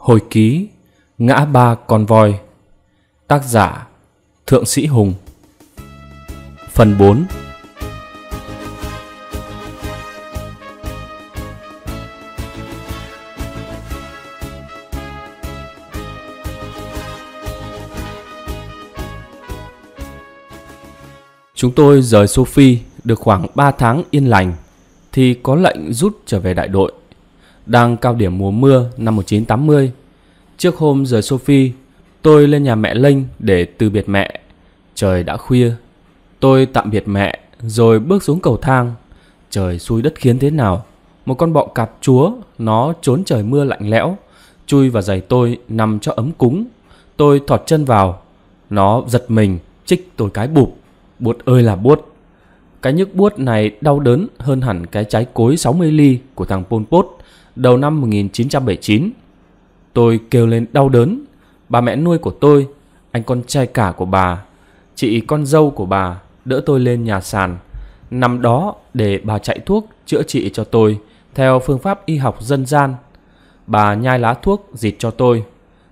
Hồi ký Ngã ba con voi Tác giả Thượng sĩ Hùng Phần 4 Chúng tôi rời Sophie được khoảng 3 tháng yên lành thì có lệnh rút trở về đại đội đang cao điểm mùa mưa năm 1980. Trước hôm rời Sophie, tôi lên nhà mẹ Linh để từ biệt mẹ. Trời đã khuya. Tôi tạm biệt mẹ rồi bước xuống cầu thang. Trời xui đất khiến thế nào. Một con bọ cạp chúa, nó trốn trời mưa lạnh lẽo, chui vào giày tôi nằm cho ấm cúng. Tôi thọt chân vào, nó giật mình, chích tôi cái bụp. Buốt ơi là buốt. Cái nhức buốt này đau đớn hơn hẳn cái trái cối 60 ly của thằng Pol Pot đầu năm 1979. Tôi kêu lên đau đớn, bà mẹ nuôi của tôi, anh con trai cả của bà, chị con dâu của bà đỡ tôi lên nhà sàn, nằm đó để bà chạy thuốc chữa trị cho tôi theo phương pháp y học dân gian. Bà nhai lá thuốc dịt cho tôi,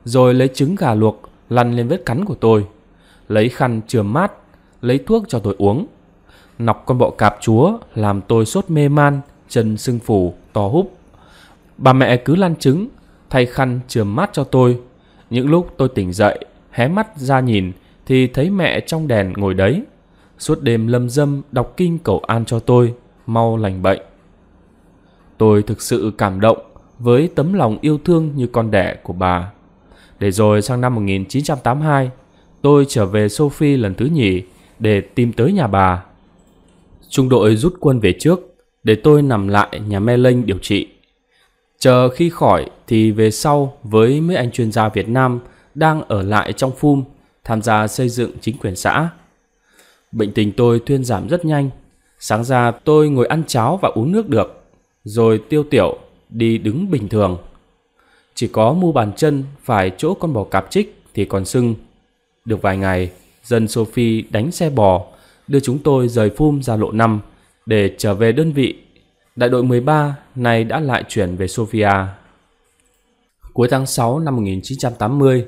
rồi lấy trứng gà luộc lăn lên vết cắn của tôi, lấy khăn chườm mát, lấy thuốc cho tôi uống. Nọc con bọ cạp chúa làm tôi sốt mê man, chân sưng phù, to húp. Bà mẹ cứ lăn trứng, thay khăn chườm mát cho tôi. Những lúc tôi tỉnh dậy, hé mắt ra nhìn thì thấy mẹ trong đèn ngồi đấy. Suốt đêm lâm dâm đọc kinh cầu an cho tôi, mau lành bệnh. Tôi thực sự cảm động với tấm lòng yêu thương như con đẻ của bà. Để rồi sang năm 1982, tôi trở về Sophie lần thứ nhì để tìm tới nhà bà. Trung đội rút quân về trước để tôi nằm lại nhà Me linh điều trị. Chờ khi khỏi thì về sau với mấy anh chuyên gia Việt Nam đang ở lại trong phum tham gia xây dựng chính quyền xã. Bệnh tình tôi thuyên giảm rất nhanh. Sáng ra tôi ngồi ăn cháo và uống nước được, rồi tiêu tiểu, đi đứng bình thường. Chỉ có mu bàn chân phải chỗ con bò cạp trích thì còn sưng. Được vài ngày, dân Sophie đánh xe bò, đưa chúng tôi rời phum ra lộ 5 để trở về đơn vị đại đội 13 này đã lại chuyển về Sofia. Cuối tháng 6 năm 1980,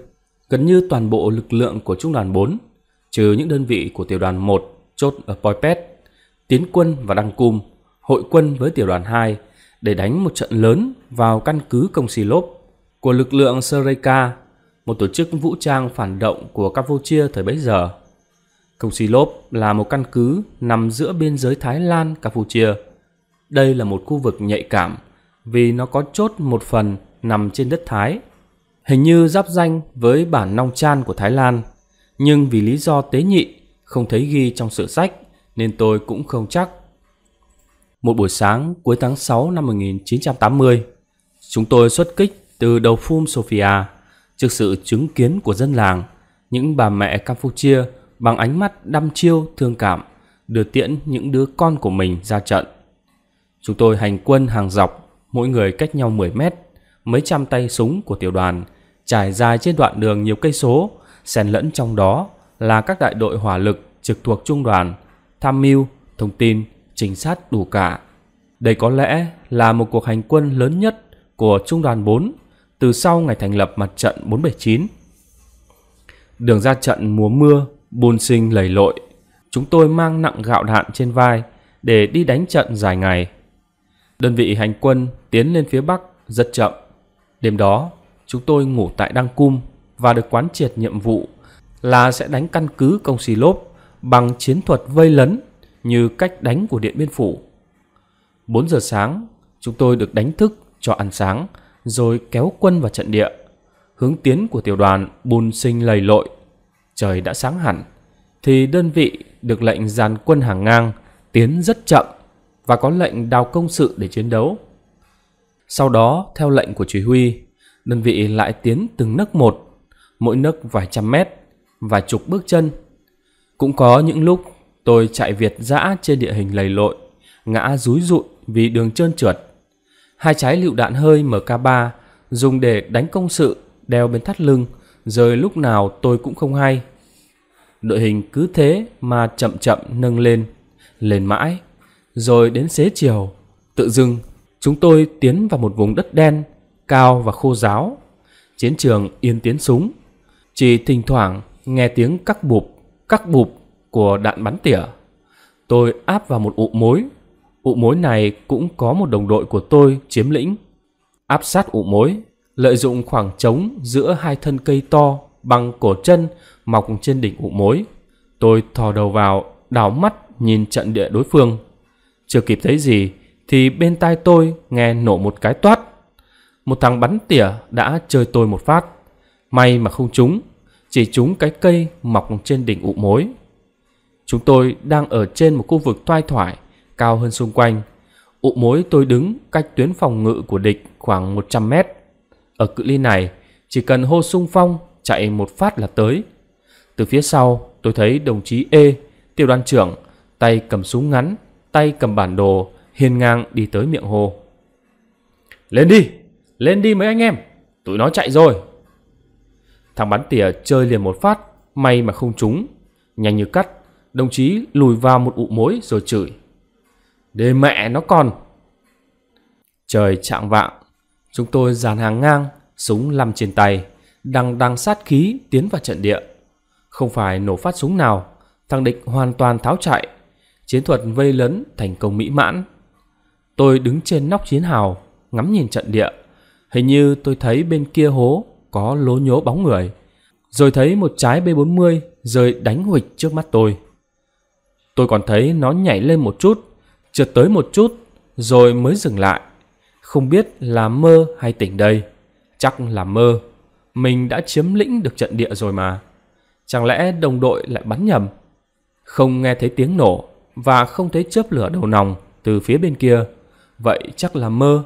gần như toàn bộ lực lượng của Trung đoàn 4, trừ những đơn vị của tiểu đoàn 1 chốt ở Poipet, tiến quân và đăng cung, hội quân với tiểu đoàn 2 để đánh một trận lớn vào căn cứ công si lốp của lực lượng Sereka, một tổ chức vũ trang phản động của Campuchia thời bấy giờ. Công si lốp là một căn cứ nằm giữa biên giới Thái Lan, Campuchia – đây là một khu vực nhạy cảm vì nó có chốt một phần nằm trên đất Thái, hình như giáp danh với bản Nong Chan của Thái Lan, nhưng vì lý do tế nhị không thấy ghi trong sử sách nên tôi cũng không chắc. Một buổi sáng cuối tháng 6 năm 1980, chúng tôi xuất kích từ đầu phum Sofia trước sự chứng kiến của dân làng, những bà mẹ Campuchia bằng ánh mắt đăm chiêu thương cảm đưa tiễn những đứa con của mình ra trận. Chúng tôi hành quân hàng dọc, mỗi người cách nhau 10 mét, mấy trăm tay súng của tiểu đoàn trải dài trên đoạn đường nhiều cây số, xen lẫn trong đó là các đại đội hỏa lực trực thuộc trung đoàn, tham mưu, thông tin, trinh sát đủ cả. Đây có lẽ là một cuộc hành quân lớn nhất của trung đoàn 4 từ sau ngày thành lập mặt trận 479. Đường ra trận mùa mưa, bùn sinh lầy lội. Chúng tôi mang nặng gạo đạn trên vai để đi đánh trận dài ngày. Đơn vị hành quân tiến lên phía Bắc rất chậm. Đêm đó, chúng tôi ngủ tại Đăng Cung và được quán triệt nhiệm vụ là sẽ đánh căn cứ công xì lốp bằng chiến thuật vây lấn như cách đánh của Điện Biên Phủ. 4 giờ sáng, chúng tôi được đánh thức cho ăn sáng rồi kéo quân vào trận địa. Hướng tiến của tiểu đoàn bùn sinh lầy lội. Trời đã sáng hẳn, thì đơn vị được lệnh dàn quân hàng ngang tiến rất chậm và có lệnh đào công sự để chiến đấu. Sau đó, theo lệnh của chỉ huy, đơn vị lại tiến từng nấc một, mỗi nấc vài trăm mét, vài chục bước chân. Cũng có những lúc tôi chạy Việt dã trên địa hình lầy lội, ngã rúi rụi vì đường trơn trượt. Hai trái lựu đạn hơi MK3 dùng để đánh công sự đeo bên thắt lưng, rời lúc nào tôi cũng không hay. Đội hình cứ thế mà chậm chậm nâng lên, lên mãi rồi đến xế chiều, tự dưng chúng tôi tiến vào một vùng đất đen, cao và khô ráo. Chiến trường yên tiếng súng. Chỉ thỉnh thoảng nghe tiếng cắc bụp, cắc bụp của đạn bắn tỉa. Tôi áp vào một ụ mối. Ụ mối này cũng có một đồng đội của tôi chiếm lĩnh. Áp sát ụ mối, lợi dụng khoảng trống giữa hai thân cây to bằng cổ chân mọc trên đỉnh ụ mối. Tôi thò đầu vào, đảo mắt nhìn trận địa đối phương. Chưa kịp thấy gì thì bên tai tôi nghe nổ một cái toát. Một thằng bắn tỉa đã chơi tôi một phát. May mà không trúng, chỉ trúng cái cây mọc trên đỉnh ụ mối. Chúng tôi đang ở trên một khu vực toai thoải, cao hơn xung quanh. Ụ mối tôi đứng cách tuyến phòng ngự của địch khoảng 100 mét. Ở cự ly này, chỉ cần hô sung phong chạy một phát là tới. Từ phía sau, tôi thấy đồng chí E, tiểu đoàn trưởng, tay cầm súng ngắn tay cầm bản đồ, hiên ngang đi tới miệng hồ. Lên đi, lên đi mấy anh em, tụi nó chạy rồi. Thằng bắn tỉa chơi liền một phát, may mà không trúng. Nhanh như cắt, đồng chí lùi vào một ụ mối rồi chửi. Để mẹ nó còn. Trời chạng vạng, chúng tôi dàn hàng ngang, súng lăm trên tay, đang đang sát khí tiến vào trận địa. Không phải nổ phát súng nào, thằng địch hoàn toàn tháo chạy Chiến thuật vây lấn thành công mỹ mãn. Tôi đứng trên nóc chiến hào, ngắm nhìn trận địa. Hình như tôi thấy bên kia hố có lố nhố bóng người. Rồi thấy một trái B40 rơi đánh huịch trước mắt tôi. Tôi còn thấy nó nhảy lên một chút, trượt tới một chút, rồi mới dừng lại. Không biết là mơ hay tỉnh đây. Chắc là mơ. Mình đã chiếm lĩnh được trận địa rồi mà. Chẳng lẽ đồng đội lại bắn nhầm? Không nghe thấy tiếng nổ, và không thấy chớp lửa đầu nòng từ phía bên kia. Vậy chắc là mơ.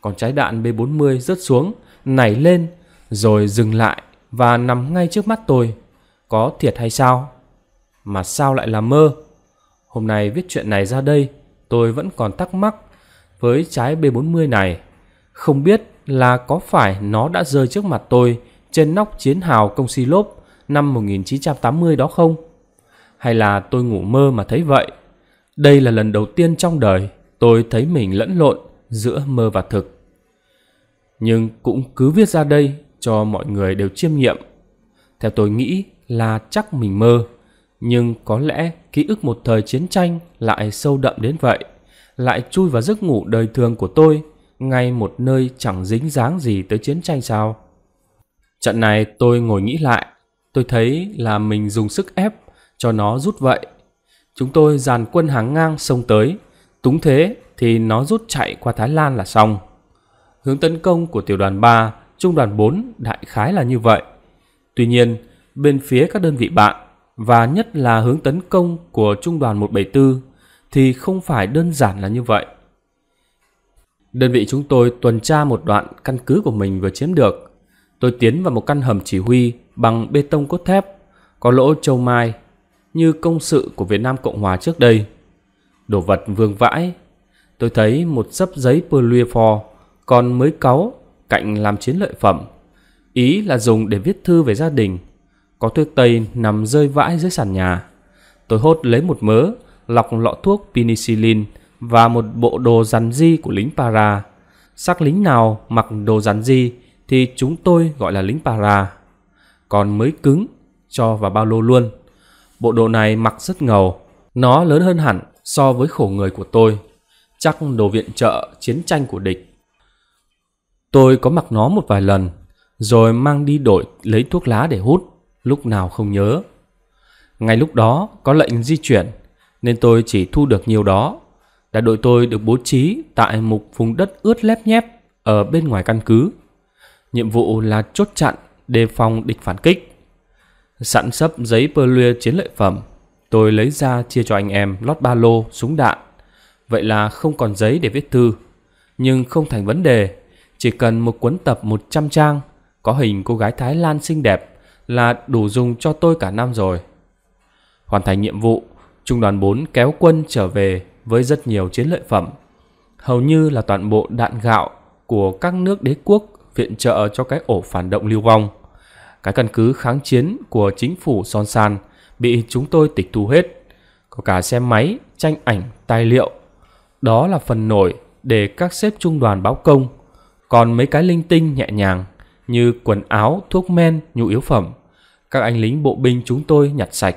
Còn trái đạn B40 rớt xuống, nảy lên, rồi dừng lại và nằm ngay trước mắt tôi. Có thiệt hay sao? Mà sao lại là mơ? Hôm nay viết chuyện này ra đây, tôi vẫn còn thắc mắc với trái B40 này. Không biết là có phải nó đã rơi trước mặt tôi trên nóc chiến hào công si lốp năm 1980 đó không? hay là tôi ngủ mơ mà thấy vậy. Đây là lần đầu tiên trong đời tôi thấy mình lẫn lộn giữa mơ và thực. Nhưng cũng cứ viết ra đây cho mọi người đều chiêm nghiệm. Theo tôi nghĩ là chắc mình mơ, nhưng có lẽ ký ức một thời chiến tranh lại sâu đậm đến vậy, lại chui vào giấc ngủ đời thường của tôi, ngay một nơi chẳng dính dáng gì tới chiến tranh sao. Trận này tôi ngồi nghĩ lại, tôi thấy là mình dùng sức ép cho nó rút vậy. Chúng tôi dàn quân hàng ngang sông tới, túng thế thì nó rút chạy qua Thái Lan là xong. Hướng tấn công của tiểu đoàn 3, trung đoàn 4 đại khái là như vậy. Tuy nhiên, bên phía các đơn vị bạn và nhất là hướng tấn công của trung đoàn 174 thì không phải đơn giản là như vậy. Đơn vị chúng tôi tuần tra một đoạn căn cứ của mình vừa chiếm được. Tôi tiến vào một căn hầm chỉ huy bằng bê tông cốt thép, có lỗ châu mai như công sự của Việt Nam Cộng Hòa trước đây. Đồ vật vương vãi, tôi thấy một sấp giấy Pluifor còn mới cáu cạnh làm chiến lợi phẩm. Ý là dùng để viết thư về gia đình. Có thuốc tây nằm rơi vãi dưới sàn nhà. Tôi hốt lấy một mớ, lọc lọ thuốc penicillin và một bộ đồ rắn di của lính para. Xác lính nào mặc đồ rắn di thì chúng tôi gọi là lính para. Còn mới cứng, cho vào bao lô luôn. Bộ đồ này mặc rất ngầu, nó lớn hơn hẳn so với khổ người của tôi. Chắc đồ viện trợ chiến tranh của địch. Tôi có mặc nó một vài lần, rồi mang đi đổi lấy thuốc lá để hút, lúc nào không nhớ. Ngay lúc đó có lệnh di chuyển, nên tôi chỉ thu được nhiều đó. Đại đội tôi được bố trí tại một vùng đất ướt lép nhép ở bên ngoài căn cứ. Nhiệm vụ là chốt chặn, đề phòng địch phản kích. Sẵn sấp giấy pơ lưa chiến lợi phẩm, tôi lấy ra chia cho anh em lót ba lô, súng đạn. Vậy là không còn giấy để viết thư. Nhưng không thành vấn đề, chỉ cần một cuốn tập 100 trang, có hình cô gái Thái Lan xinh đẹp là đủ dùng cho tôi cả năm rồi. Hoàn thành nhiệm vụ, Trung đoàn 4 kéo quân trở về với rất nhiều chiến lợi phẩm. Hầu như là toàn bộ đạn gạo của các nước đế quốc viện trợ cho cái ổ phản động lưu vong cái căn cứ kháng chiến của chính phủ Son San bị chúng tôi tịch thu hết. Có cả xe máy, tranh ảnh, tài liệu. Đó là phần nổi để các xếp trung đoàn báo công. Còn mấy cái linh tinh nhẹ nhàng như quần áo, thuốc men, nhu yếu phẩm. Các anh lính bộ binh chúng tôi nhặt sạch.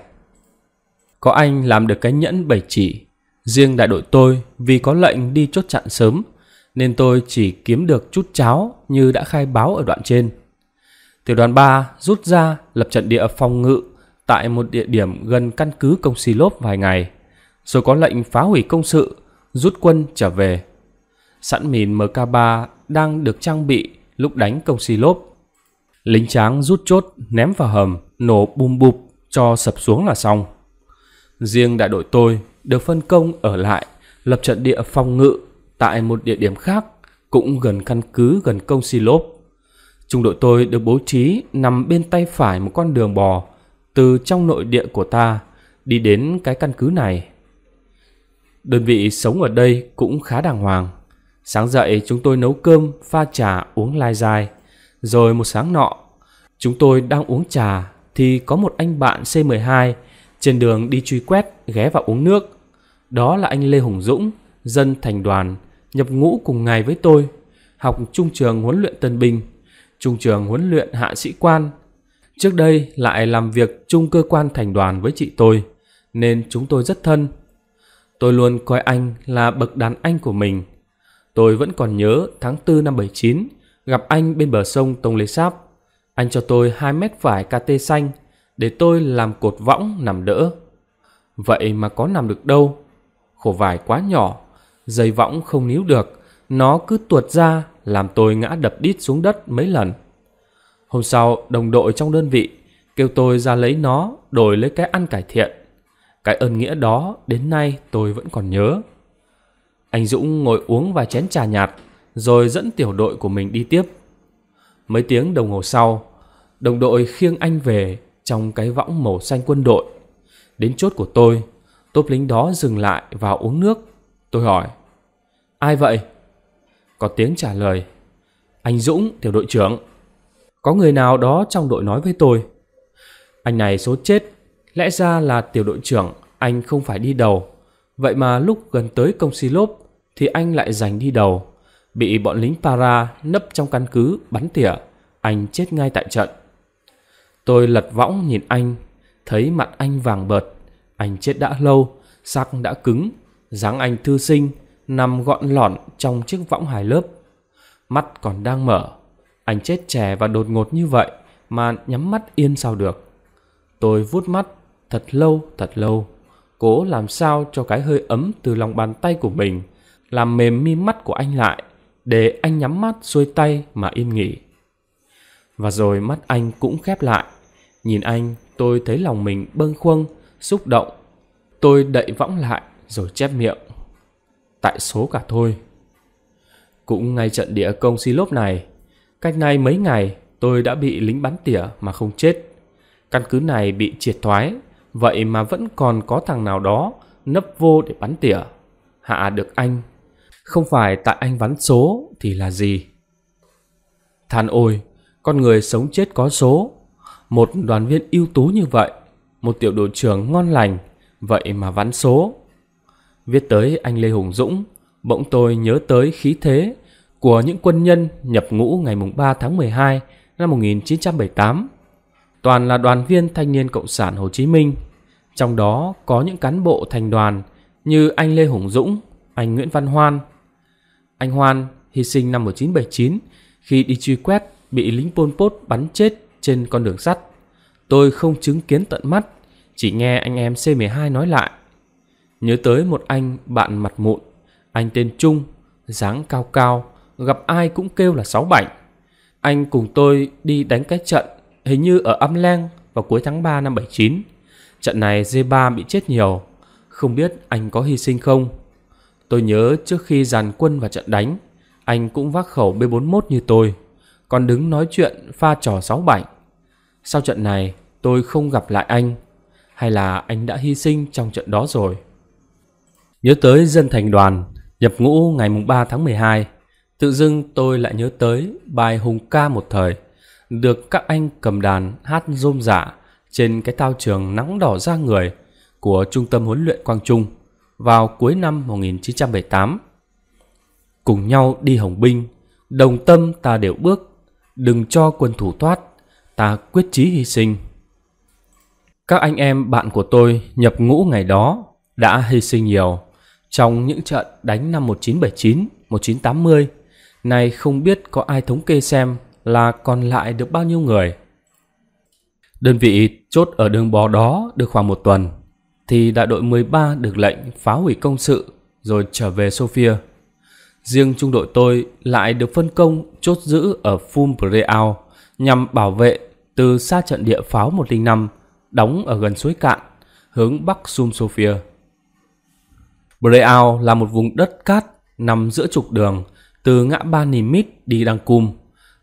Có anh làm được cái nhẫn bảy chỉ. Riêng đại đội tôi vì có lệnh đi chốt chặn sớm nên tôi chỉ kiếm được chút cháo như đã khai báo ở đoạn trên. Tiểu đoàn 3 rút ra lập trận địa phòng ngự tại một địa điểm gần căn cứ công si lốp vài ngày, rồi có lệnh phá hủy công sự, rút quân trở về. Sẵn mìn MK3 đang được trang bị lúc đánh công si lốp. Lính tráng rút chốt, ném vào hầm, nổ bùm bụp cho sập xuống là xong. Riêng đại đội tôi được phân công ở lại lập trận địa phòng ngự tại một địa điểm khác cũng gần căn cứ gần công si lốp. Trung đội tôi được bố trí nằm bên tay phải một con đường bò từ trong nội địa của ta đi đến cái căn cứ này. Đơn vị sống ở đây cũng khá đàng hoàng. Sáng dậy chúng tôi nấu cơm, pha trà, uống lai dài. Rồi một sáng nọ, chúng tôi đang uống trà thì có một anh bạn C12 trên đường đi truy quét ghé vào uống nước. Đó là anh Lê Hùng Dũng, dân thành đoàn, nhập ngũ cùng ngày với tôi, học trung trường huấn luyện tân binh – trung trường huấn luyện hạ sĩ quan. Trước đây lại làm việc chung cơ quan thành đoàn với chị tôi, nên chúng tôi rất thân. Tôi luôn coi anh là bậc đàn anh của mình. Tôi vẫn còn nhớ tháng 4 năm 79, gặp anh bên bờ sông Tông Lê Sáp. Anh cho tôi 2 mét vải KT xanh để tôi làm cột võng nằm đỡ. Vậy mà có nằm được đâu? Khổ vải quá nhỏ, dây võng không níu được nó cứ tuột ra làm tôi ngã đập đít xuống đất mấy lần. Hôm sau, đồng đội trong đơn vị kêu tôi ra lấy nó đổi lấy cái ăn cải thiện. Cái ơn nghĩa đó đến nay tôi vẫn còn nhớ. Anh Dũng ngồi uống vài chén trà nhạt rồi dẫn tiểu đội của mình đi tiếp. Mấy tiếng đồng hồ sau, đồng đội khiêng anh về trong cái võng màu xanh quân đội. Đến chốt của tôi, tốp lính đó dừng lại và uống nước. Tôi hỏi, ai vậy? Có tiếng trả lời. Anh Dũng, tiểu đội trưởng. Có người nào đó trong đội nói với tôi. Anh này số chết. Lẽ ra là tiểu đội trưởng, anh không phải đi đầu. Vậy mà lúc gần tới công si lốp thì anh lại giành đi đầu. Bị bọn lính para nấp trong căn cứ bắn tỉa. Anh chết ngay tại trận. Tôi lật võng nhìn anh, thấy mặt anh vàng bợt. Anh chết đã lâu, xác đã cứng, dáng anh thư sinh, nằm gọn lỏn trong chiếc võng hài lớp. Mắt còn đang mở, anh chết trẻ và đột ngột như vậy mà nhắm mắt yên sao được. Tôi vuốt mắt thật lâu thật lâu, cố làm sao cho cái hơi ấm từ lòng bàn tay của mình làm mềm mi mắt của anh lại để anh nhắm mắt xuôi tay mà yên nghỉ. Và rồi mắt anh cũng khép lại. Nhìn anh, tôi thấy lòng mình bâng khuâng, xúc động. Tôi đậy võng lại rồi chép miệng tại số cả thôi. Cũng ngay trận địa công si lốp này, cách nay mấy ngày tôi đã bị lính bắn tỉa mà không chết. Căn cứ này bị triệt thoái, vậy mà vẫn còn có thằng nào đó nấp vô để bắn tỉa. Hạ được anh, không phải tại anh vắn số thì là gì. Than ôi, con người sống chết có số. Một đoàn viên ưu tú như vậy, một tiểu đội trưởng ngon lành, vậy mà vắn số Viết tới anh Lê Hùng Dũng, bỗng tôi nhớ tới khí thế của những quân nhân nhập ngũ ngày 3 tháng 12 năm 1978. Toàn là đoàn viên thanh niên Cộng sản Hồ Chí Minh, trong đó có những cán bộ thành đoàn như anh Lê Hùng Dũng, anh Nguyễn Văn Hoan. Anh Hoan hy sinh năm 1979 khi đi truy quét bị lính Pol Pot bắn chết trên con đường sắt. Tôi không chứng kiến tận mắt, chỉ nghe anh em C12 nói lại. Nhớ tới một anh bạn mặt mụn, anh tên Trung, dáng cao cao, gặp ai cũng kêu là sáu bảnh. Anh cùng tôi đi đánh cái trận, hình như ở Âm Leng vào cuối tháng 3 năm 79. Trận này D3 bị chết nhiều, không biết anh có hy sinh không. Tôi nhớ trước khi dàn quân vào trận đánh, anh cũng vác khẩu B41 như tôi, còn đứng nói chuyện pha trò sáu bảnh. Sau trận này, tôi không gặp lại anh, hay là anh đã hy sinh trong trận đó rồi? Nhớ tới dân thành đoàn, nhập ngũ ngày mùng 3 tháng 12, tự dưng tôi lại nhớ tới bài Hùng ca một thời, được các anh cầm đàn hát rôm rả trên cái thao trường nắng đỏ ra người của Trung tâm huấn luyện Quang Trung vào cuối năm 1978. Cùng nhau đi hồng binh, đồng tâm ta đều bước, đừng cho quân thủ thoát, ta quyết chí hy sinh. Các anh em bạn của tôi nhập ngũ ngày đó đã hy sinh nhiều. Trong những trận đánh năm 1979, 1980, nay không biết có ai thống kê xem là còn lại được bao nhiêu người. Đơn vị chốt ở đường bò đó được khoảng một tuần, thì đại đội 13 được lệnh phá hủy công sự rồi trở về Sofia. Riêng trung đội tôi lại được phân công chốt giữ ở Fumbreal nhằm bảo vệ từ xa trận địa pháo 105 đóng ở gần suối cạn, hướng Bắc Sum Sofia. Breau là một vùng đất cát nằm giữa trục đường từ ngã ba Nimit đi Đăng Cung.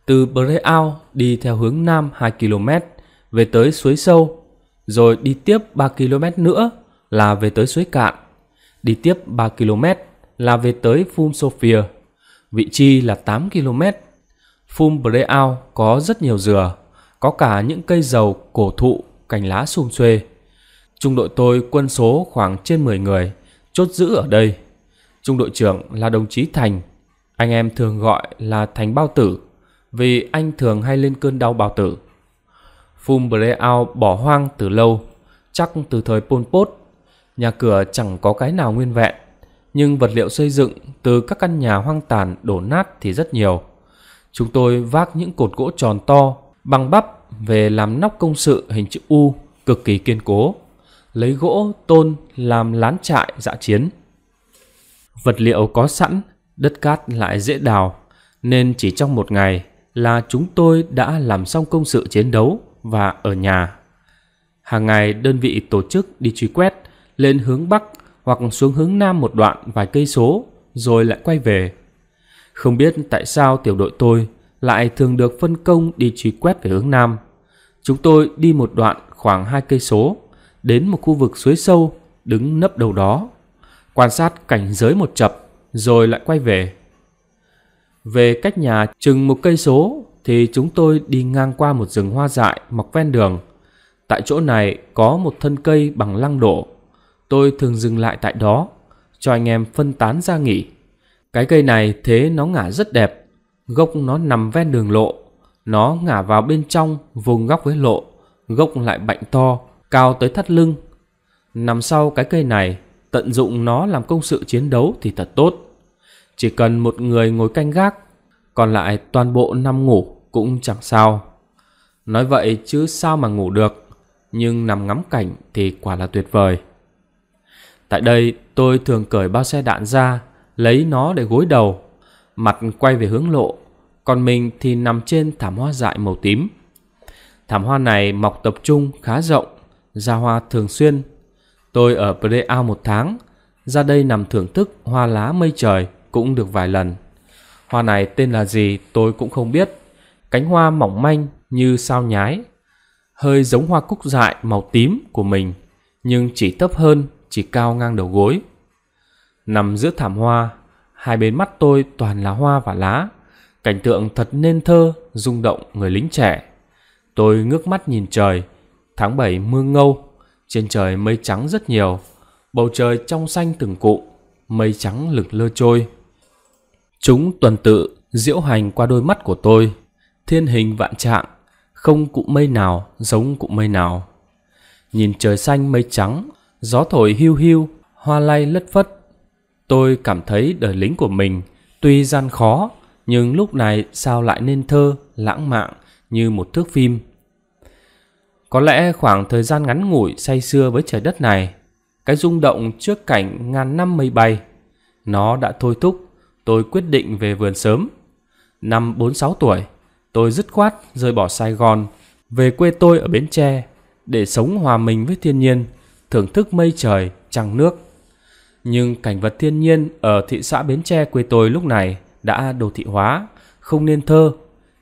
Từ Breau đi theo hướng nam 2 km về tới suối sâu, rồi đi tiếp 3 km nữa là về tới suối cạn. Đi tiếp 3 km là về tới Phum Sophia. vị trí là 8 km. Phum Breau có rất nhiều dừa, có cả những cây dầu cổ thụ, cành lá sum xuê. Trung đội tôi quân số khoảng trên 10 người, chốt giữ ở đây. Trung đội trưởng là đồng chí Thành, anh em thường gọi là Thành Bao Tử, vì anh thường hay lên cơn đau bao tử. Phum Breao bỏ hoang từ lâu, chắc từ thời Pol Pot. Nhà cửa chẳng có cái nào nguyên vẹn, nhưng vật liệu xây dựng từ các căn nhà hoang tàn đổ nát thì rất nhiều. Chúng tôi vác những cột gỗ tròn to, bằng bắp về làm nóc công sự hình chữ U, cực kỳ kiên cố lấy gỗ, tôn làm lán trại dạ chiến. Vật liệu có sẵn, đất cát lại dễ đào, nên chỉ trong một ngày là chúng tôi đã làm xong công sự chiến đấu và ở nhà. Hàng ngày đơn vị tổ chức đi truy quét lên hướng Bắc hoặc xuống hướng Nam một đoạn vài cây số rồi lại quay về. Không biết tại sao tiểu đội tôi lại thường được phân công đi truy quét về hướng Nam. Chúng tôi đi một đoạn khoảng hai cây số đến một khu vực suối sâu, đứng nấp đầu đó, quan sát cảnh giới một chập, rồi lại quay về. Về cách nhà chừng một cây số thì chúng tôi đi ngang qua một rừng hoa dại mọc ven đường. Tại chỗ này có một thân cây bằng lăng đổ. Tôi thường dừng lại tại đó, cho anh em phân tán ra nghỉ. Cái cây này thế nó ngả rất đẹp, gốc nó nằm ven đường lộ. Nó ngả vào bên trong, vùng góc với lộ, gốc lại bạnh to, cao tới thắt lưng. Nằm sau cái cây này, tận dụng nó làm công sự chiến đấu thì thật tốt. Chỉ cần một người ngồi canh gác, còn lại toàn bộ nằm ngủ cũng chẳng sao. Nói vậy chứ sao mà ngủ được, nhưng nằm ngắm cảnh thì quả là tuyệt vời. Tại đây tôi thường cởi bao xe đạn ra, lấy nó để gối đầu, mặt quay về hướng lộ, còn mình thì nằm trên thảm hoa dại màu tím. Thảm hoa này mọc tập trung khá rộng, ra hoa thường xuyên. Tôi ở Preau một tháng, ra đây nằm thưởng thức hoa lá mây trời cũng được vài lần. Hoa này tên là gì tôi cũng không biết. Cánh hoa mỏng manh như sao nhái, hơi giống hoa cúc dại màu tím của mình, nhưng chỉ thấp hơn, chỉ cao ngang đầu gối. Nằm giữa thảm hoa, hai bên mắt tôi toàn là hoa và lá, cảnh tượng thật nên thơ, rung động người lính trẻ. Tôi ngước mắt nhìn trời, Tháng 7 mưa ngâu, trên trời mây trắng rất nhiều, bầu trời trong xanh từng cụm, mây trắng lực lơ trôi. Chúng tuần tự diễu hành qua đôi mắt của tôi, thiên hình vạn trạng, không cụ mây nào giống cụ mây nào. Nhìn trời xanh mây trắng, gió thổi hiu hiu, hoa lay lất phất. Tôi cảm thấy đời lính của mình tuy gian khó, nhưng lúc này sao lại nên thơ, lãng mạn như một thước phim. Có lẽ khoảng thời gian ngắn ngủi say sưa với trời đất này, cái rung động trước cảnh ngàn năm mây bay, nó đã thôi thúc tôi quyết định về vườn sớm. Năm 46 tuổi, tôi dứt khoát rời bỏ Sài Gòn, về quê tôi ở Bến Tre để sống hòa mình với thiên nhiên, thưởng thức mây trời, trăng nước. Nhưng cảnh vật thiên nhiên ở thị xã Bến Tre quê tôi lúc này đã đồ thị hóa, không nên thơ,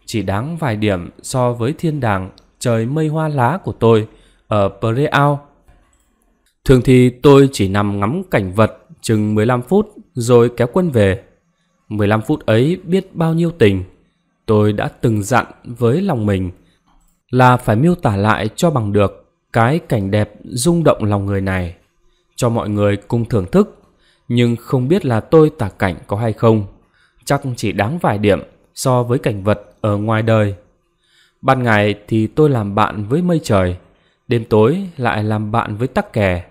chỉ đáng vài điểm so với thiên đàng trời mây hoa lá của tôi ở Preao. Thường thì tôi chỉ nằm ngắm cảnh vật chừng 15 phút rồi kéo quân về. 15 phút ấy biết bao nhiêu tình. Tôi đã từng dặn với lòng mình là phải miêu tả lại cho bằng được cái cảnh đẹp rung động lòng người này cho mọi người cùng thưởng thức nhưng không biết là tôi tả cảnh có hay không chắc chỉ đáng vài điểm so với cảnh vật ở ngoài đời Ban ngày thì tôi làm bạn với mây trời, đêm tối lại làm bạn với tắc kè.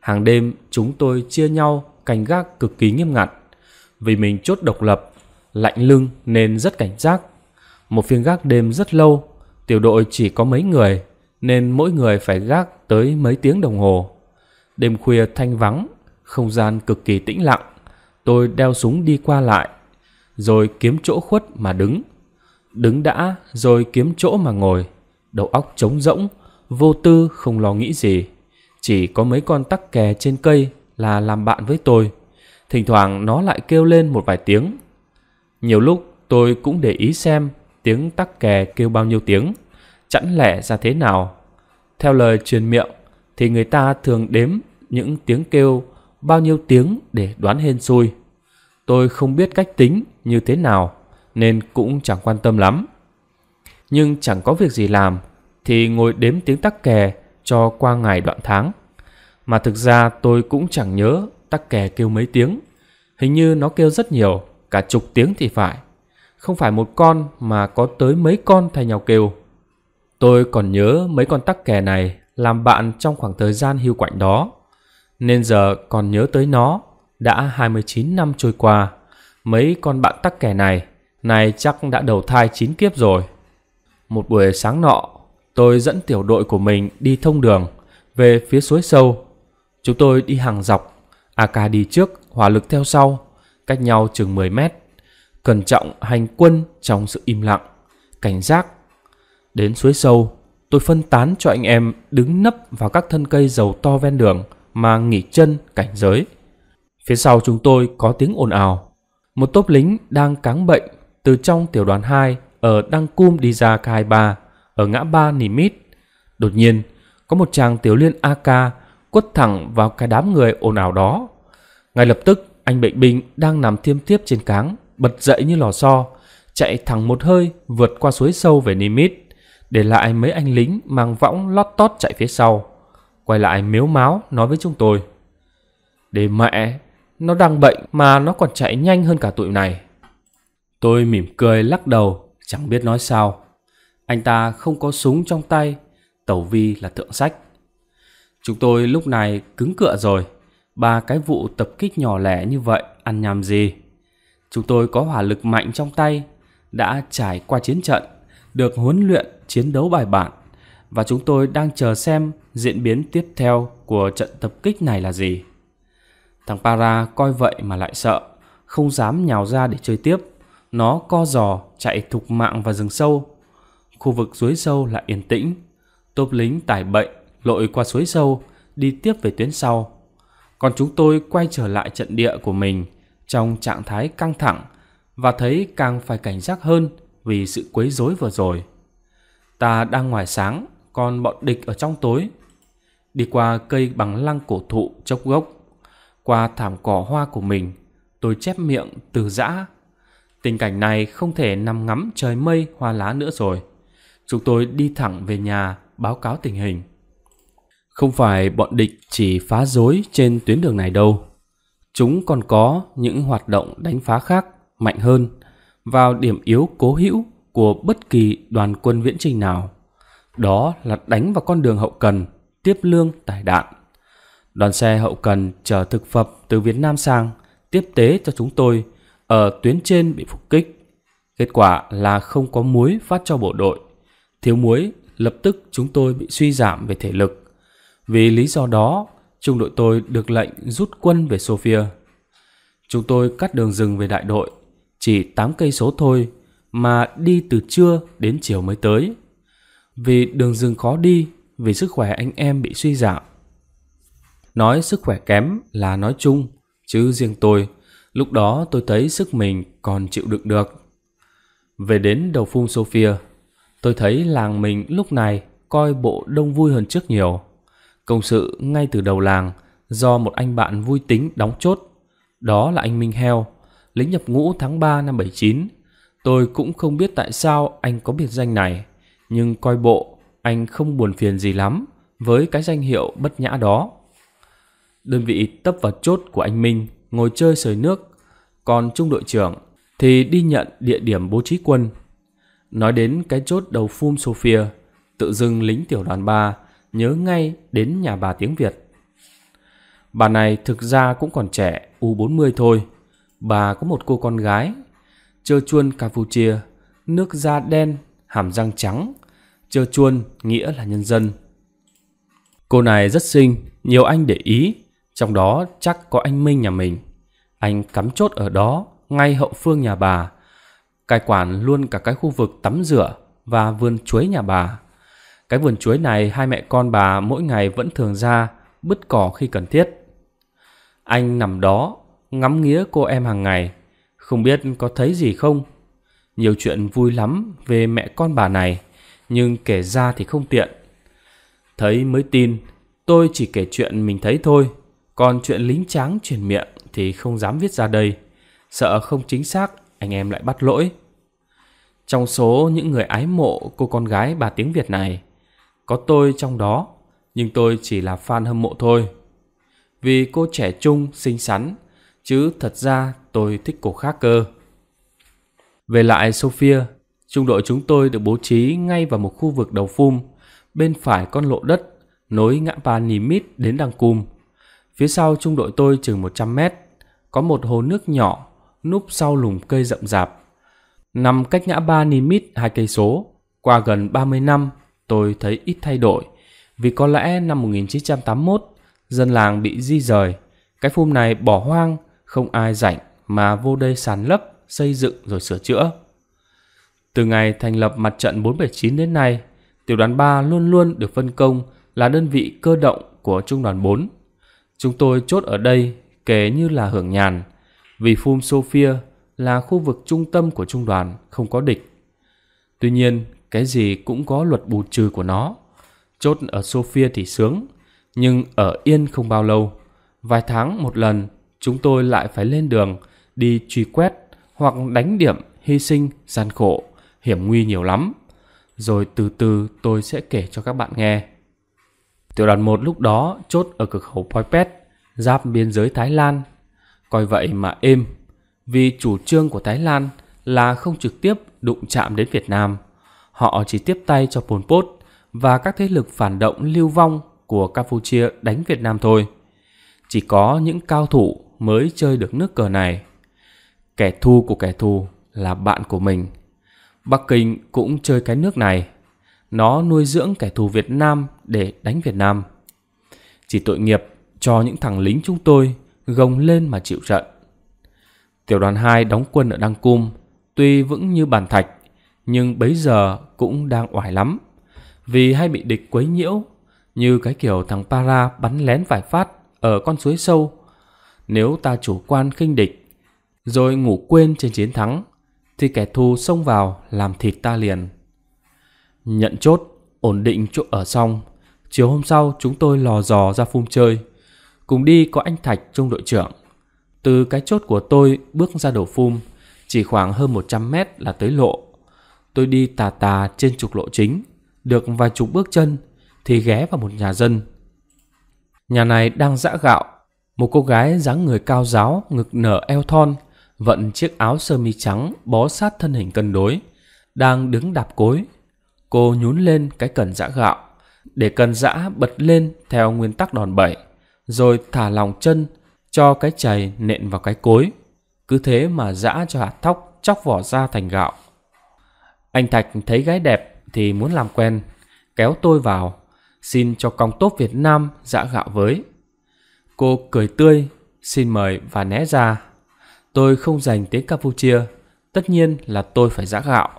Hàng đêm chúng tôi chia nhau canh gác cực kỳ nghiêm ngặt. Vì mình chốt độc lập, lạnh lưng nên rất cảnh giác. Một phiên gác đêm rất lâu, tiểu đội chỉ có mấy người nên mỗi người phải gác tới mấy tiếng đồng hồ. Đêm khuya thanh vắng, không gian cực kỳ tĩnh lặng. Tôi đeo súng đi qua lại, rồi kiếm chỗ khuất mà đứng Đứng đã rồi kiếm chỗ mà ngồi, đầu óc trống rỗng, vô tư không lo nghĩ gì. Chỉ có mấy con tắc kè trên cây là làm bạn với tôi. Thỉnh thoảng nó lại kêu lên một vài tiếng. Nhiều lúc tôi cũng để ý xem tiếng tắc kè kêu bao nhiêu tiếng, chẵn lẻ ra thế nào. Theo lời truyền miệng thì người ta thường đếm những tiếng kêu bao nhiêu tiếng để đoán hên xui. Tôi không biết cách tính như thế nào, nên cũng chẳng quan tâm lắm. Nhưng chẳng có việc gì làm thì ngồi đếm tiếng tắc kè cho qua ngày đoạn tháng. Mà thực ra tôi cũng chẳng nhớ tắc kè kêu mấy tiếng. Hình như nó kêu rất nhiều, cả chục tiếng thì phải. Không phải một con mà có tới mấy con thay nhau kêu. Tôi còn nhớ mấy con tắc kè này làm bạn trong khoảng thời gian hưu quạnh đó. Nên giờ còn nhớ tới nó, đã 29 năm trôi qua, mấy con bạn tắc kè này này chắc đã đầu thai chín kiếp rồi. Một buổi sáng nọ, tôi dẫn tiểu đội của mình đi thông đường về phía suối sâu. Chúng tôi đi hàng dọc, AK đi trước, hỏa lực theo sau, cách nhau chừng 10 mét. Cẩn trọng hành quân trong sự im lặng, cảnh giác. Đến suối sâu, tôi phân tán cho anh em đứng nấp vào các thân cây dầu to ven đường mà nghỉ chân cảnh giới. Phía sau chúng tôi có tiếng ồn ào. Một tốp lính đang cáng bệnh từ trong tiểu đoàn 2 ở Đăng Cum đi ra K23 ở ngã ba Nimit. Đột nhiên, có một chàng tiểu liên AK quất thẳng vào cái đám người ồn ào đó. Ngay lập tức, anh bệnh binh đang nằm thiêm thiếp trên cáng, bật dậy như lò xo, chạy thẳng một hơi vượt qua suối sâu về Nimit, để lại mấy anh lính mang võng lót tót chạy phía sau. Quay lại mếu máu nói với chúng tôi. Để mẹ, nó đang bệnh mà nó còn chạy nhanh hơn cả tụi này. Tôi mỉm cười lắc đầu, chẳng biết nói sao. Anh ta không có súng trong tay, Tẩu Vi là thượng sách. Chúng tôi lúc này cứng cựa rồi, ba cái vụ tập kích nhỏ lẻ như vậy ăn nhằm gì? Chúng tôi có hỏa lực mạnh trong tay, đã trải qua chiến trận, được huấn luyện chiến đấu bài bản và chúng tôi đang chờ xem diễn biến tiếp theo của trận tập kích này là gì. Thằng Para coi vậy mà lại sợ, không dám nhào ra để chơi tiếp. Nó co giò chạy thục mạng vào rừng sâu. Khu vực suối sâu lại yên tĩnh. Tốp lính tải bệnh lội qua suối sâu đi tiếp về tuyến sau. Còn chúng tôi quay trở lại trận địa của mình trong trạng thái căng thẳng và thấy càng phải cảnh giác hơn vì sự quấy rối vừa rồi. Ta đang ngoài sáng, còn bọn địch ở trong tối. Đi qua cây bằng lăng cổ thụ chốc gốc, qua thảm cỏ hoa của mình, tôi chép miệng từ giã Tình cảnh này không thể nằm ngắm trời mây hoa lá nữa rồi. Chúng tôi đi thẳng về nhà báo cáo tình hình. Không phải bọn địch chỉ phá rối trên tuyến đường này đâu. Chúng còn có những hoạt động đánh phá khác mạnh hơn vào điểm yếu cố hữu của bất kỳ đoàn quân viễn trình nào. Đó là đánh vào con đường hậu cần, tiếp lương tải đạn. Đoàn xe hậu cần chở thực phẩm từ Việt Nam sang tiếp tế cho chúng tôi – ở ờ, tuyến trên bị phục kích. Kết quả là không có muối phát cho bộ đội. Thiếu muối, lập tức chúng tôi bị suy giảm về thể lực. Vì lý do đó, trung đội tôi được lệnh rút quân về Sofia. Chúng tôi cắt đường rừng về đại đội, chỉ 8 cây số thôi mà đi từ trưa đến chiều mới tới. Vì đường rừng khó đi, vì sức khỏe anh em bị suy giảm. Nói sức khỏe kém là nói chung, chứ riêng tôi Lúc đó tôi thấy sức mình còn chịu đựng được. Về đến đầu phun Sophia, tôi thấy làng mình lúc này coi bộ đông vui hơn trước nhiều. Công sự ngay từ đầu làng do một anh bạn vui tính đóng chốt. Đó là anh Minh Heo, lính nhập ngũ tháng 3 năm 79. Tôi cũng không biết tại sao anh có biệt danh này, nhưng coi bộ anh không buồn phiền gì lắm với cái danh hiệu bất nhã đó. Đơn vị tấp vào chốt của anh Minh ngồi chơi sới nước, còn trung đội trưởng thì đi nhận địa điểm bố trí quân. Nói đến cái chốt đầu phum Sofia, tự dưng lính tiểu đoàn 3 nhớ ngay đến nhà bà tiếng Việt. Bà này thực ra cũng còn trẻ, U40 thôi. Bà có một cô con gái, chơ chuôn Campuchia, nước da đen, hàm răng trắng. Chơ chuôn nghĩa là nhân dân. Cô này rất xinh, nhiều anh để ý. Trong đó chắc có anh Minh nhà mình. Anh cắm chốt ở đó, ngay hậu phương nhà bà. Cai quản luôn cả cái khu vực tắm rửa và vườn chuối nhà bà. Cái vườn chuối này hai mẹ con bà mỗi ngày vẫn thường ra bứt cỏ khi cần thiết. Anh nằm đó, ngắm nghía cô em hàng ngày, không biết có thấy gì không. Nhiều chuyện vui lắm về mẹ con bà này, nhưng kể ra thì không tiện. Thấy mới tin, tôi chỉ kể chuyện mình thấy thôi. Còn chuyện lính tráng truyền miệng thì không dám viết ra đây, sợ không chính xác anh em lại bắt lỗi. Trong số những người ái mộ cô con gái bà tiếng Việt này, có tôi trong đó, nhưng tôi chỉ là fan hâm mộ thôi. Vì cô trẻ trung, xinh xắn, chứ thật ra tôi thích cổ khác cơ. Về lại Sophia, trung đội chúng tôi được bố trí ngay vào một khu vực đầu phum, bên phải con lộ đất nối ngã ba Nimit đến Đăng Cung. Phía sau trung đội tôi chừng 100 mét, có một hồ nước nhỏ núp sau lùm cây rậm rạp. Nằm cách ngã ba Nimit hai cây số, qua gần 30 năm tôi thấy ít thay đổi, vì có lẽ năm 1981 dân làng bị di rời, cái phum này bỏ hoang, không ai rảnh mà vô đây sàn lấp, xây dựng rồi sửa chữa. Từ ngày thành lập mặt trận 479 đến nay, tiểu đoàn 3 luôn luôn được phân công là đơn vị cơ động của trung đoàn 4. Chúng tôi chốt ở đây kể như là hưởng nhàn, vì Phum Sofia là khu vực trung tâm của trung đoàn, không có địch. Tuy nhiên, cái gì cũng có luật bù trừ của nó. Chốt ở Sofia thì sướng, nhưng ở Yên không bao lâu. Vài tháng một lần, chúng tôi lại phải lên đường, đi truy quét hoặc đánh điểm hy sinh, gian khổ, hiểm nguy nhiều lắm. Rồi từ từ tôi sẽ kể cho các bạn nghe. Tiểu đoàn 1 lúc đó chốt ở cửa khẩu Poipet, giáp biên giới Thái Lan. Coi vậy mà êm, vì chủ trương của Thái Lan là không trực tiếp đụng chạm đến Việt Nam. Họ chỉ tiếp tay cho Pol Pot và các thế lực phản động lưu vong của Campuchia đánh Việt Nam thôi. Chỉ có những cao thủ mới chơi được nước cờ này. Kẻ thù của kẻ thù là bạn của mình. Bắc Kinh cũng chơi cái nước này nó nuôi dưỡng kẻ thù Việt Nam để đánh Việt Nam. Chỉ tội nghiệp cho những thằng lính chúng tôi gồng lên mà chịu trận. Tiểu đoàn 2 đóng quân ở Đăng Cung, tuy vững như bàn thạch, nhưng bấy giờ cũng đang oải lắm, vì hay bị địch quấy nhiễu, như cái kiểu thằng Para bắn lén vài phát ở con suối sâu. Nếu ta chủ quan khinh địch, rồi ngủ quên trên chiến thắng, thì kẻ thù xông vào làm thịt ta liền. Nhận chốt, ổn định chỗ ở xong, chiều hôm sau chúng tôi lò dò ra phun chơi. Cùng đi có anh Thạch trung đội trưởng. Từ cái chốt của tôi bước ra đầu phun chỉ khoảng hơn 100 mét là tới lộ. Tôi đi tà tà trên trục lộ chính, được vài chục bước chân thì ghé vào một nhà dân. Nhà này đang dã gạo, một cô gái dáng người cao giáo, ngực nở eo thon, vận chiếc áo sơ mi trắng bó sát thân hình cân đối, đang đứng đạp cối cô nhún lên cái cần giã gạo, để cần giã bật lên theo nguyên tắc đòn bẩy, rồi thả lòng chân cho cái chày nện vào cái cối. Cứ thế mà giã cho hạt thóc chóc vỏ ra thành gạo. Anh Thạch thấy gái đẹp thì muốn làm quen, kéo tôi vào, xin cho công tốt Việt Nam giã gạo với. Cô cười tươi, xin mời và né ra. Tôi không dành tiếng Campuchia, tất nhiên là tôi phải giã gạo.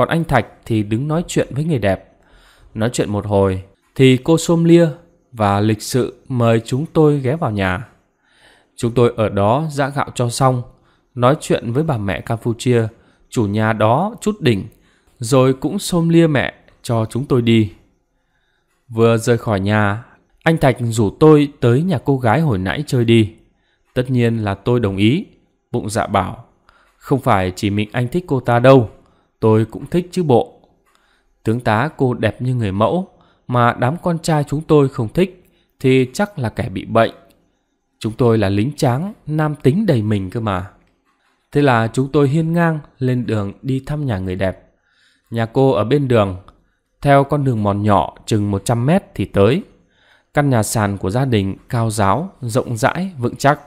Còn anh Thạch thì đứng nói chuyện với người đẹp. Nói chuyện một hồi thì cô xôm Lia và lịch sự mời chúng tôi ghé vào nhà. Chúng tôi ở đó giã gạo cho xong, nói chuyện với bà mẹ Campuchia, chủ nhà đó chút đỉnh, rồi cũng xôm lia mẹ cho chúng tôi đi. Vừa rời khỏi nhà, anh Thạch rủ tôi tới nhà cô gái hồi nãy chơi đi. Tất nhiên là tôi đồng ý, bụng dạ bảo, không phải chỉ mình anh thích cô ta đâu, Tôi cũng thích chứ bộ. Tướng tá cô đẹp như người mẫu, mà đám con trai chúng tôi không thích, thì chắc là kẻ bị bệnh. Chúng tôi là lính tráng, nam tính đầy mình cơ mà. Thế là chúng tôi hiên ngang lên đường đi thăm nhà người đẹp. Nhà cô ở bên đường, theo con đường mòn nhỏ chừng 100 mét thì tới. Căn nhà sàn của gia đình cao giáo, rộng rãi, vững chắc.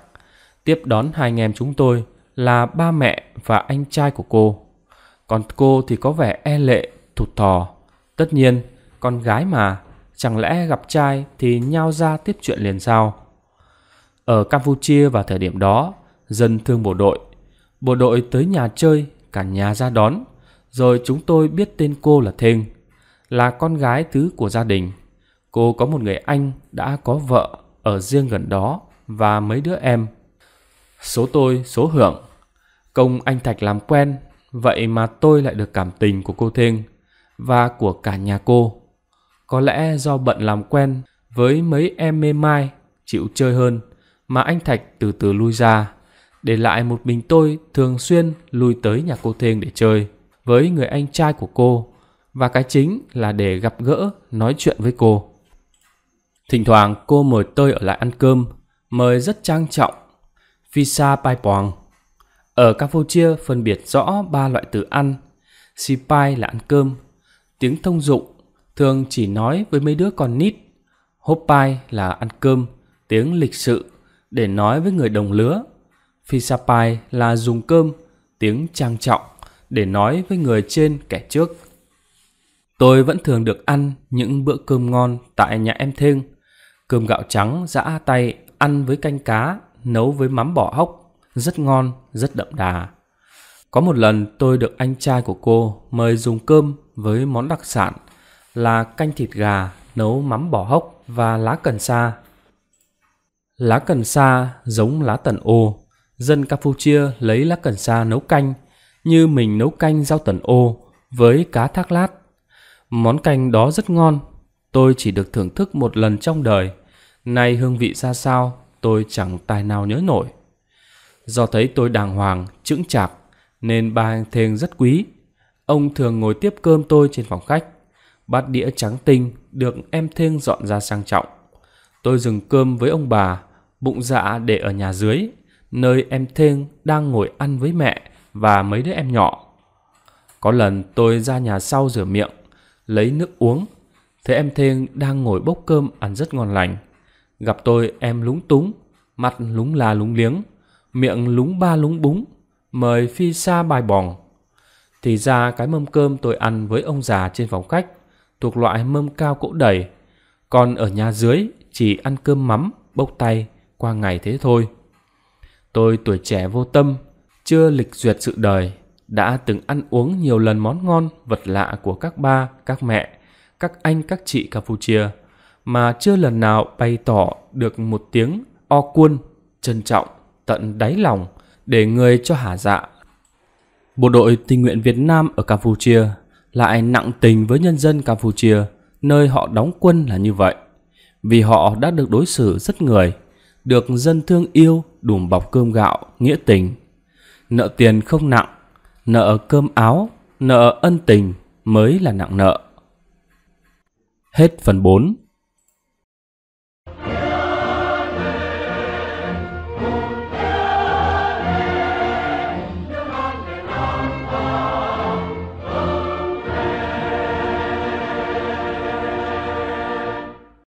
Tiếp đón hai anh em chúng tôi là ba mẹ và anh trai của cô còn cô thì có vẻ e lệ, thụt thò. Tất nhiên, con gái mà, chẳng lẽ gặp trai thì nhao ra tiếp chuyện liền sao? Ở Campuchia vào thời điểm đó, dân thương bộ đội. Bộ đội tới nhà chơi, cả nhà ra đón. Rồi chúng tôi biết tên cô là Thênh, là con gái thứ của gia đình. Cô có một người anh đã có vợ ở riêng gần đó và mấy đứa em. Số tôi số hưởng. Công anh Thạch làm quen Vậy mà tôi lại được cảm tình của cô Thinh và của cả nhà cô. Có lẽ do bận làm quen với mấy em mê mai, chịu chơi hơn mà anh Thạch từ từ lui ra, để lại một mình tôi thường xuyên lui tới nhà cô Thênh để chơi với người anh trai của cô và cái chính là để gặp gỡ, nói chuyện với cô. Thỉnh thoảng cô mời tôi ở lại ăn cơm, mời rất trang trọng. Visa bay Poang ở Campuchia phân biệt rõ ba loại từ ăn. Sipai là ăn cơm. Tiếng thông dụng thường chỉ nói với mấy đứa con nít. Hopai là ăn cơm, tiếng lịch sự để nói với người đồng lứa. Fisapai là dùng cơm, tiếng trang trọng để nói với người trên kẻ trước. Tôi vẫn thường được ăn những bữa cơm ngon tại nhà em Thêng. Cơm gạo trắng giã tay ăn với canh cá, nấu với mắm bỏ hốc rất ngon, rất đậm đà. Có một lần tôi được anh trai của cô mời dùng cơm với món đặc sản là canh thịt gà nấu mắm bỏ hốc và lá cần sa. Lá cần sa giống lá tần ô, dân Campuchia lấy lá cần sa nấu canh như mình nấu canh rau tần ô với cá thác lát. Món canh đó rất ngon, tôi chỉ được thưởng thức một lần trong đời. Nay hương vị ra sao, tôi chẳng tài nào nhớ nổi. Do thấy tôi đàng hoàng, chững chạc, nên ba anh thênh rất quý. Ông thường ngồi tiếp cơm tôi trên phòng khách. Bát đĩa trắng tinh được em thênh dọn ra sang trọng. Tôi dừng cơm với ông bà, bụng dạ để ở nhà dưới, nơi em thênh đang ngồi ăn với mẹ và mấy đứa em nhỏ. Có lần tôi ra nhà sau rửa miệng, lấy nước uống, thấy em thênh đang ngồi bốc cơm ăn rất ngon lành. Gặp tôi em lúng túng, mặt lúng la lúng liếng miệng lúng ba lúng búng, mời phi xa bài bòng. Thì ra cái mâm cơm tôi ăn với ông già trên phòng khách thuộc loại mâm cao cỗ đầy, còn ở nhà dưới chỉ ăn cơm mắm, bốc tay qua ngày thế thôi. Tôi tuổi trẻ vô tâm, chưa lịch duyệt sự đời, đã từng ăn uống nhiều lần món ngon, vật lạ của các ba, các mẹ, các anh, các chị Campuchia, mà chưa lần nào bày tỏ được một tiếng o quân, trân trọng tận đáy lòng để người cho hả dạ. Bộ đội tình nguyện Việt Nam ở Campuchia lại nặng tình với nhân dân Campuchia, nơi họ đóng quân là như vậy. Vì họ đã được đối xử rất người, được dân thương yêu, đùm bọc cơm gạo, nghĩa tình. Nợ tiền không nặng, nợ cơm áo, nợ ân tình mới là nặng nợ. Hết phần 4